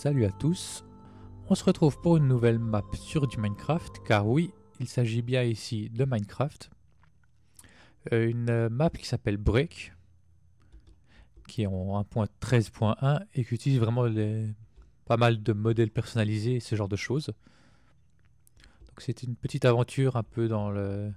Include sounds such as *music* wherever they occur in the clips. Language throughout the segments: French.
Salut à tous, on se retrouve pour une nouvelle map sur du Minecraft, car oui, il s'agit bien ici de Minecraft. Euh, une map qui s'appelle Break, qui est en 1.13.1 et qui utilise vraiment pas mal de modèles personnalisés et ce genre de choses. Donc c'est une petite aventure un peu dans le,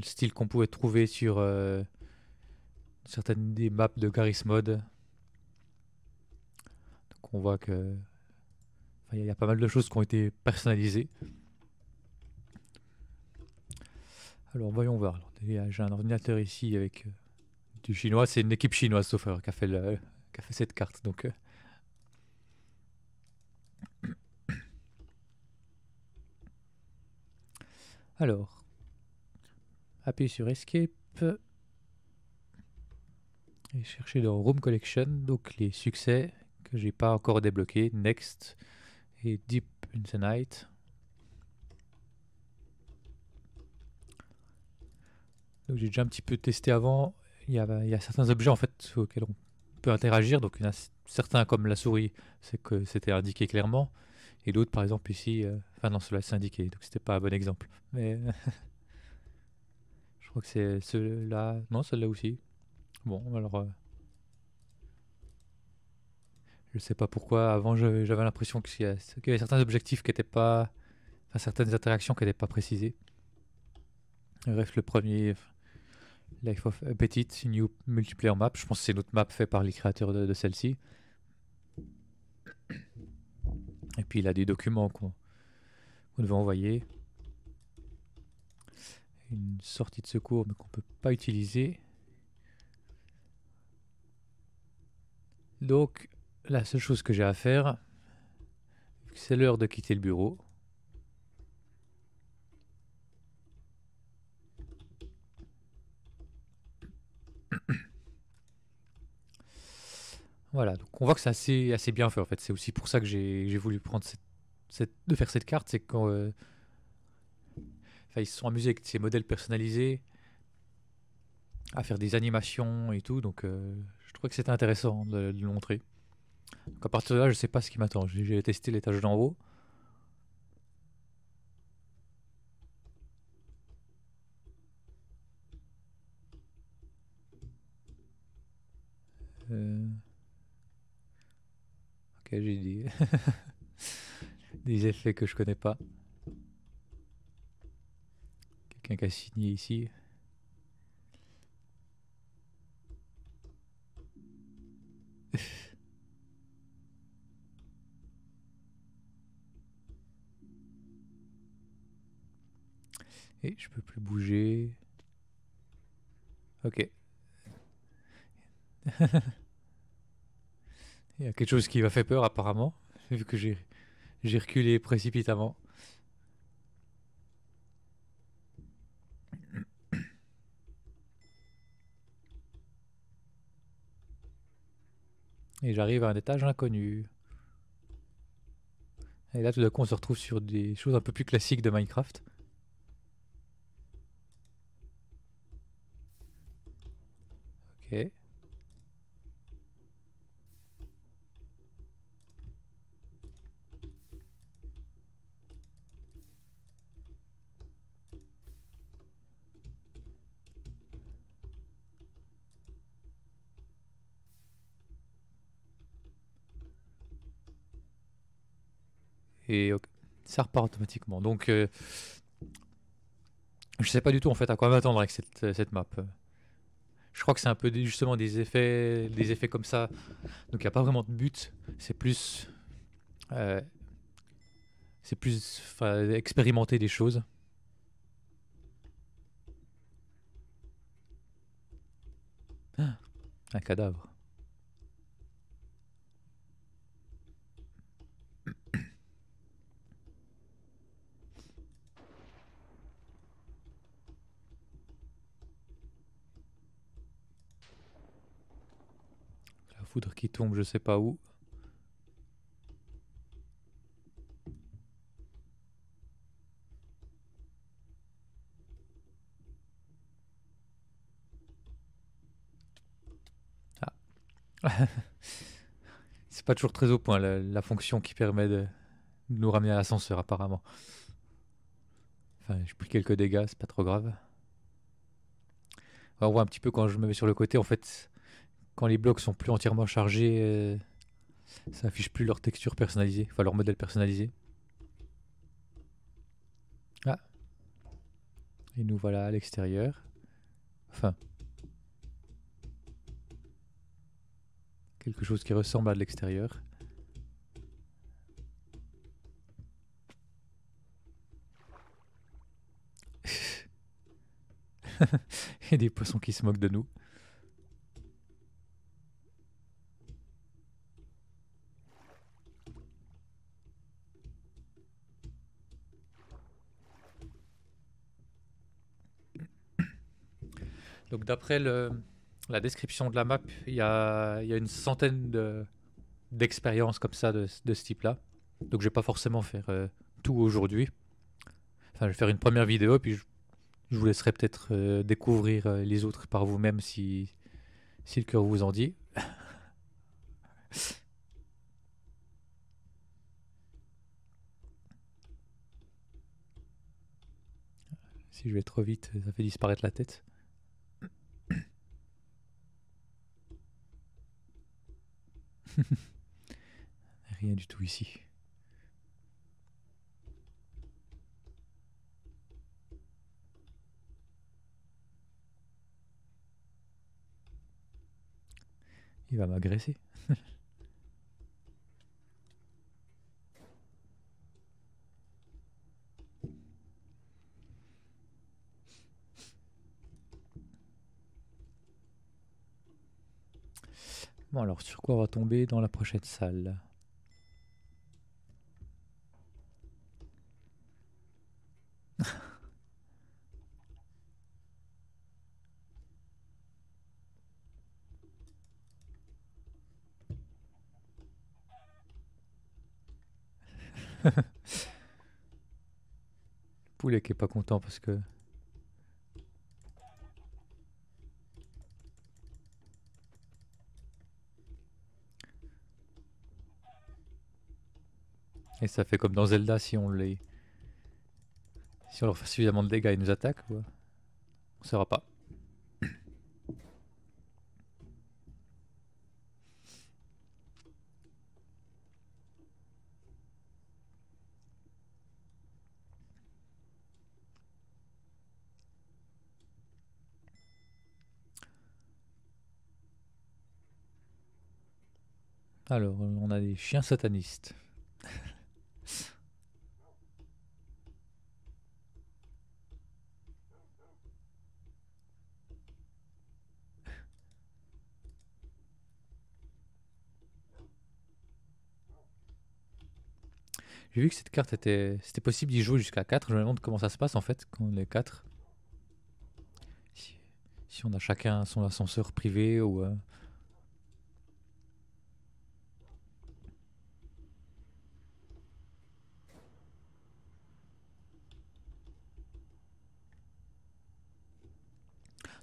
style qu'on pouvait trouver sur euh, certaines des maps de Garry's Mode on voit que il y, a pas mal de choses qui ont été personnalisées. Alors voyons voir. J'ai un ordinateur ici avec euh, du chinois. C'est une équipe chinoise, sauf qui a, fait qui cette carte. Donc, euh. Alors, appuyez sur Escape et cherchez dans Room Collection donc les succès j'ai pas encore débloqué. Next et Deep in the Night. Donc j'ai déjà un petit peu testé avant. Il y, a, il certains objets en fait auxquels on peut interagir. Donc il y en a certains comme la souris, c'est que c'était indiqué clairement. Et d'autres par exemple ici, euh, enfin non cela c'est indiqué, donc c'était pas un bon exemple. Mais *laughs* je crois que c'est cela. là non celle-là aussi. Bon alors. Euh, je ne sais pas pourquoi. Avant, j'avais l'impression qu'il y, avait certains objectifs qui n'étaient pas. Enfin, certaines interactions qui n'étaient pas précisées. Bref, le premier. Life of Appetite, New Multiplayer Map. Je pense que c'est une autre map faite par les créateurs de, celle-ci. Et puis, il a des documents qu'on qu devait envoyer. Une sortie de secours, mais qu'on peut pas utiliser. Donc, la seule chose que j'ai à faire, c'est l'heure de quitter le bureau. *coughs* Voilà, donc on voit que c'est assez, assez bien fait en fait. C'est aussi pour ça que j'ai voulu prendre de faire cette carte, c'est quand euh, ils se sont amusés avec ces modèles personnalisés à faire des animations et tout, donc euh, je trouvais que c'était intéressant de, de le montrer. Donc à partir de là, je sais pas ce qui m'attend. J'ai testé l'étage d'en haut. Euh. Ok, j'ai dit *laughs* des effets que je connais pas. Quelqu'un qui a signé ici. Et je peux plus bouger. Ok. *laughs* Il y a quelque chose qui m'a fait peur apparemment, *laughs* vu que j'ai reculé précipitamment. Et j'arrive à un étage inconnu. Et là tout d'un coup on se retrouve sur des choses un peu plus classiques de Minecraft. Et ça repart automatiquement. Donc, euh, je sais pas du tout en fait à quoi m'attendre avec cette, cette map. Je crois que c'est un peu justement des effets, des effets comme ça. Donc il n'y a pas vraiment de but. C'est plus, euh, c'est plus expérimenter des choses. Ah, un cadavre. foudre qui tombe je sais pas où. Ah. *laughs* C'est pas toujours très au point la, fonction qui permet de, nous ramener à l'ascenseur apparemment. Enfin, j'ai pris quelques dégâts, c'est pas trop grave. on voit un petit peu quand je me mets sur le côté, en fait, quand les blocs sont plus entièrement chargés, euh, ça affiche plus leur texture personnalisée, enfin leur modèle personnalisé. Ah. Et nous voilà à l'extérieur. Enfin. Quelque chose qui ressemble à de l'extérieur. *laughs* Et des poissons qui se moquent de nous. Donc d'après la description de la map, il y a, une centaine d'expériences comme ça de, ce type-là. Donc je vais pas forcément faire euh, tout aujourd'hui. Enfin, je vais faire une première vidéo, puis je, vous laisserai peut-être euh, découvrir euh, les autres par vous-même si, si le cœur vous en dit. *laughs* si je vais trop vite, ça fait disparaître la tête. *laughs* Rien du tout ici. Il va m'agresser. Bon alors, sur quoi on va tomber dans la prochaine salle *laughs* Poulet qui est pas content parce que Et ça fait comme dans Zelda si on les... Si leur fait suffisamment de dégâts, ils nous attaquent quoi. On saura pas. Alors, on a des chiens satanistes. *laughs* J'ai vu que cette carte était. C'était possible d'y jouer jusqu'à 4. Je me demande comment ça se passe en fait quand on est 4. Si, on a chacun son ascenseur privé ou. Euh.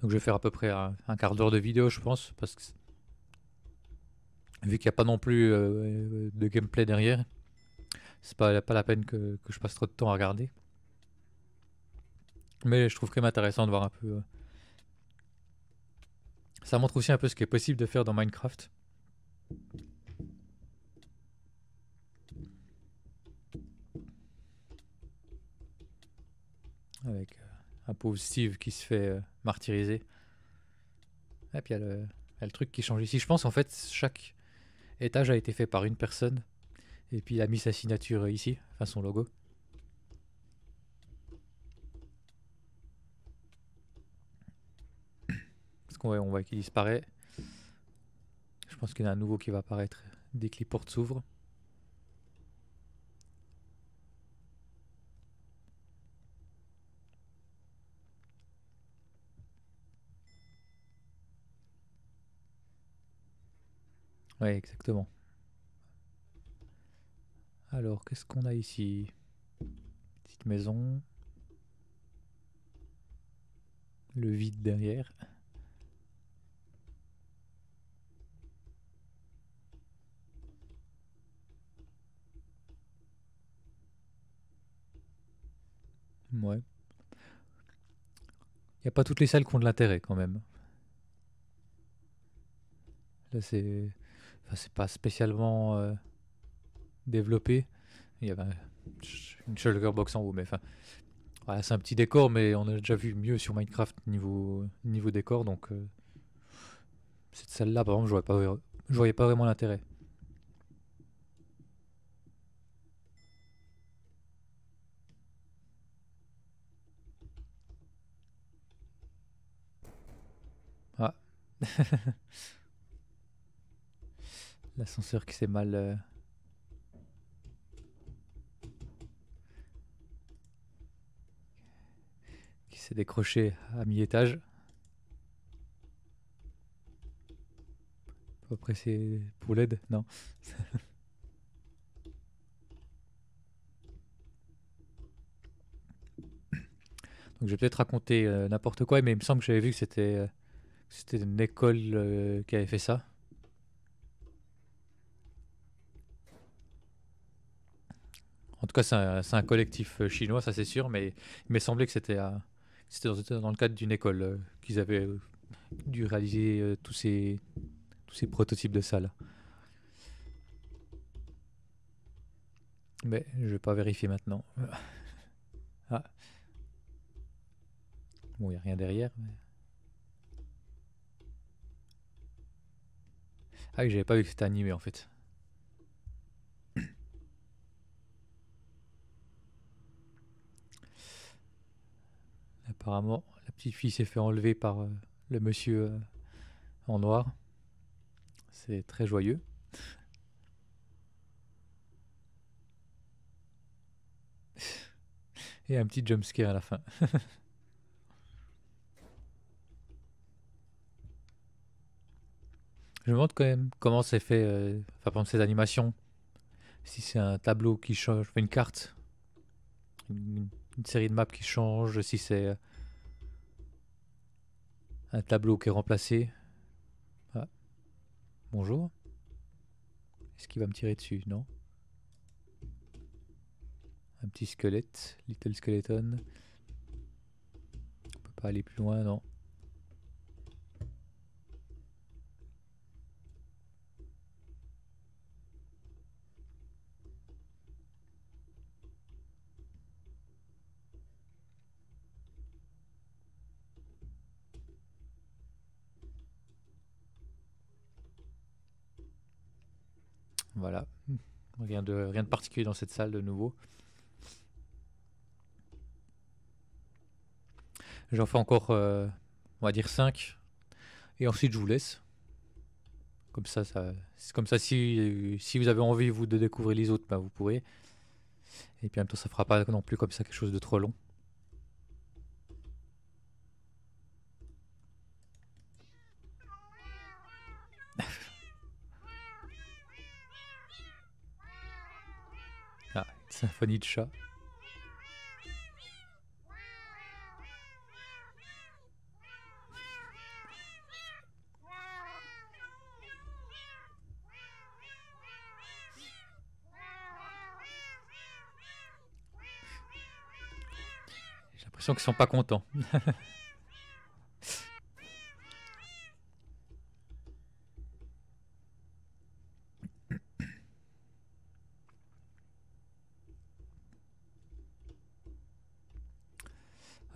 Donc je vais faire à peu près un, quart d'heure de vidéo je pense parce vu qu'il n'y a pas non plus euh, de gameplay derrière, c'est pas, pas la peine que, je passe trop de temps à regarder. Mais je trouve quand même intéressant de voir un peu. Euh, ça montre aussi un peu ce qui est possible de faire dans Minecraft. Avec euh, un pauvre Steve qui se fait euh, martyriser. Et puis il y, y, a le truc qui change ici. Je pense en fait chaque étage a été fait par une personne. Et puis il a mis sa signature euh, ici, enfin son logo. Parce qu'on voit, qu'il disparaît. Je pense qu'il y en a un nouveau qui va apparaître dès que les portes s'ouvrent. Ouais, exactement. Alors, qu'est-ce qu'on a ici Petite maison. Le vide derrière. Ouais. Il n'y a pas toutes les salles qui ont de l'intérêt quand même. Là, c'est. Enfin, c'est pas spécialement. Euh, développé. Il y avait une box en haut, mais enfin, voilà, c'est un petit décor, mais on a déjà vu mieux sur Minecraft niveau, niveau décor, donc euh, cette salle-là, par exemple, je voyais pas, voyais pas vraiment l'intérêt. Ah. *laughs* L'ascenseur qui s'est mal... Euh, des crochets à mi-étage. Après c'est pour l'aide, non. *laughs* Donc je vais peut-être raconter euh, n'importe quoi, mais il me semble que j'avais vu que c'était euh, c'était une école euh, qui avait fait ça. En tout cas, c'est un, collectif chinois, ça c'est sûr, mais il m'est semblé que c'était c'était dans, le cadre d'une école euh, qu'ils avaient euh, dû réaliser euh, tous, ces, tous ces prototypes de salles. Mais je vais pas vérifier maintenant. *laughs* ah. Bon, il n'y a rien derrière. Ah oui, j'avais pas vu que c'était animé en fait. Apparemment, la petite fille s'est fait enlever par euh, le monsieur euh, en noir. C'est très joyeux. *laughs* Et un petit jumpscare à la fin. *laughs* Je me demande quand même comment c'est fait, euh, enfin, prendre ces animations. Si c'est un tableau qui change, une carte, une série de maps qui change, si c'est un tableau qui est remplacé. Ah. Bonjour. Est-ce qu'il va me tirer dessus Non. Un petit squelette, Little Skeleton. On peut pas aller plus loin, non. Voilà. Rien de, rien de particulier dans cette salle de nouveau. J'en fais encore, euh, on va dire 5. Et ensuite, je vous laisse. Comme ça, comme ça si, vous avez envie vous de découvrir les autres, ben, vous pourrez. Et puis en même temps, ça fera pas non plus comme ça quelque chose de trop long. symphonie J'ai l'impression qu'ils sont pas contents. *laughs*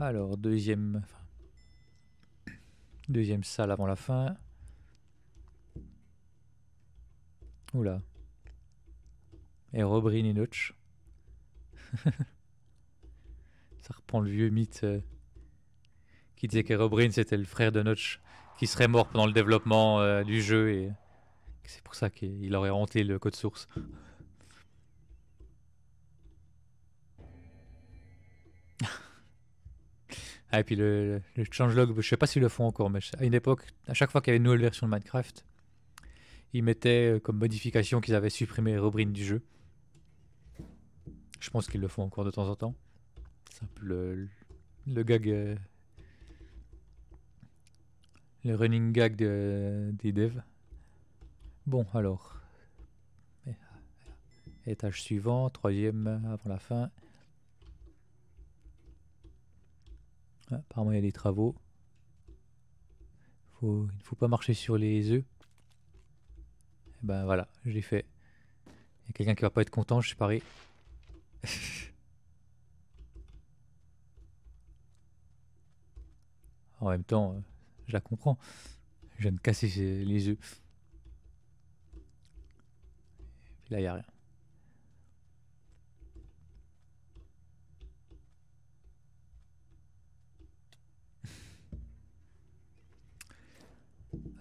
Alors, deuxième... Deuxième salle avant la fin. Oula. Et Robrin et Notch. *laughs* Ça reprend le vieux mythe euh, qui disait que Robrin c'était le frère de Notch qui serait mort pendant le développement euh, du jeu et c'est pour ça qu'il aurait hanté le code source. Ah, et puis le, le changelog, je sais pas s'ils le font encore, mais à une époque, à chaque fois qu'il y avait une nouvelle version de Minecraft, ils mettaient euh, comme modification qu'ils avaient supprimé les du jeu. Je pense qu'ils le font encore de temps en temps. C'est un le, gag. Euh, le running gag de, des devs. Bon, alors. Étage suivant, troisième avant la fin. apparemment, il y a des travaux. il ne faut pas marcher sur les œufs. Et eh ben voilà, je l'ai fait. Il y a quelqu'un qui va pas être content, je suis pareil. *laughs* en même temps, euh, je la comprends. Je viens de casser les œufs. là, il n'y a rien.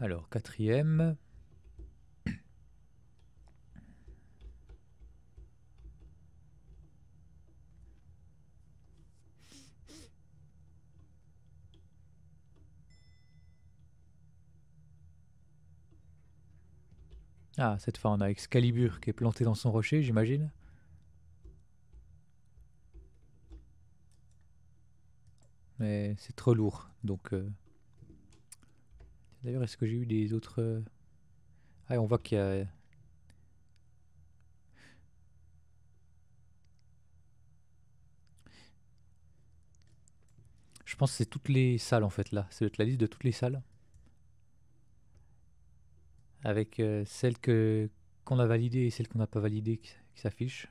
Alors, quatrième. Ah, cette fois on a Excalibur qui est planté dans son rocher, j'imagine. Mais c'est trop lourd, donc... Euh, D'ailleurs, est-ce que j'ai eu des autres... Euh, ah, on voit qu'il y a... Je pense que c'est toutes les salles en fait là. C'est la liste de toutes les salles. Avec euh, celles que qu'on a validées et celles qu'on n'a pas validées qui, qui s'affichent.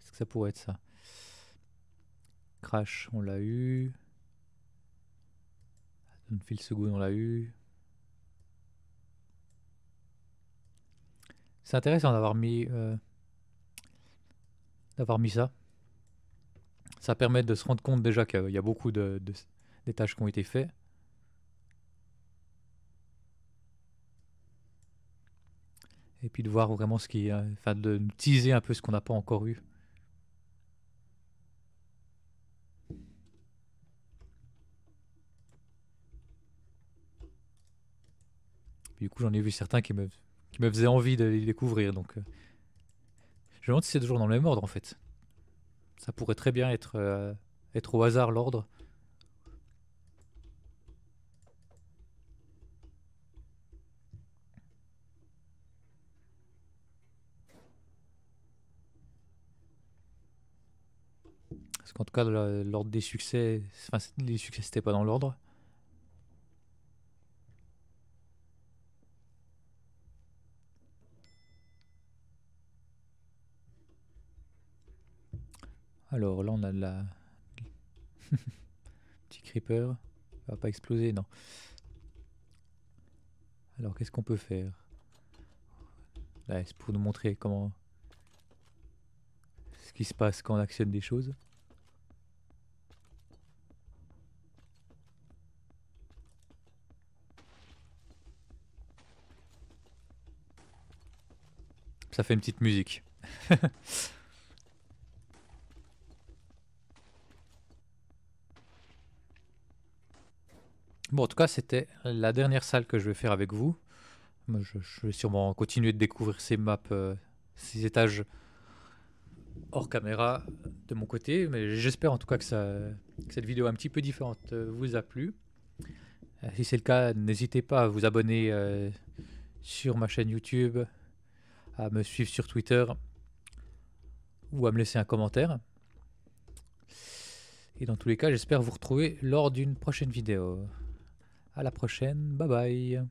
Est-ce que ça pourrait être ça Crash, on l'a eu file Second, on l'a eu. C'est intéressant d'avoir mis, euh, d'avoir mis ça. Ça permet de se rendre compte déjà qu'il y a beaucoup de, des tâches qui ont été faites. Et puis de voir vraiment ce qui, enfin de teaser un peu ce qu'on n'a pas encore eu. du coup, j'en ai vu certains qui me, qui me faisaient envie de les découvrir. Donc, euh, je me demande si c'est toujours dans le même ordre en fait. Ça pourrait très bien être, euh, être au hasard l'ordre. Parce qu'en tout cas, l'ordre des succès, les succès, c'était pas dans l'ordre. Alors là, on a de la... *laughs* Petit creeper. va pas exploser, non. Alors, qu'est-ce qu'on peut faire Là, c'est pour nous montrer comment... Ce qui se passe quand on actionne des choses. Ça fait une petite musique. *laughs* Bon, en tout cas, c'était la dernière salle que je vais faire avec vous. Je, vais sûrement continuer de découvrir ces maps, euh, ces étages hors caméra de mon côté, mais j'espère en tout cas que, cette vidéo un petit peu différente euh, vous a plu. Euh, si c'est le cas, n'hésitez pas à vous abonner sur ma chaîne YouTube, à me suivre sur Twitter ou à me laisser un commentaire. Et dans tous les cas, j'espère vous retrouver lors d'une prochaine vidéo. À la prochaine. Bye bye.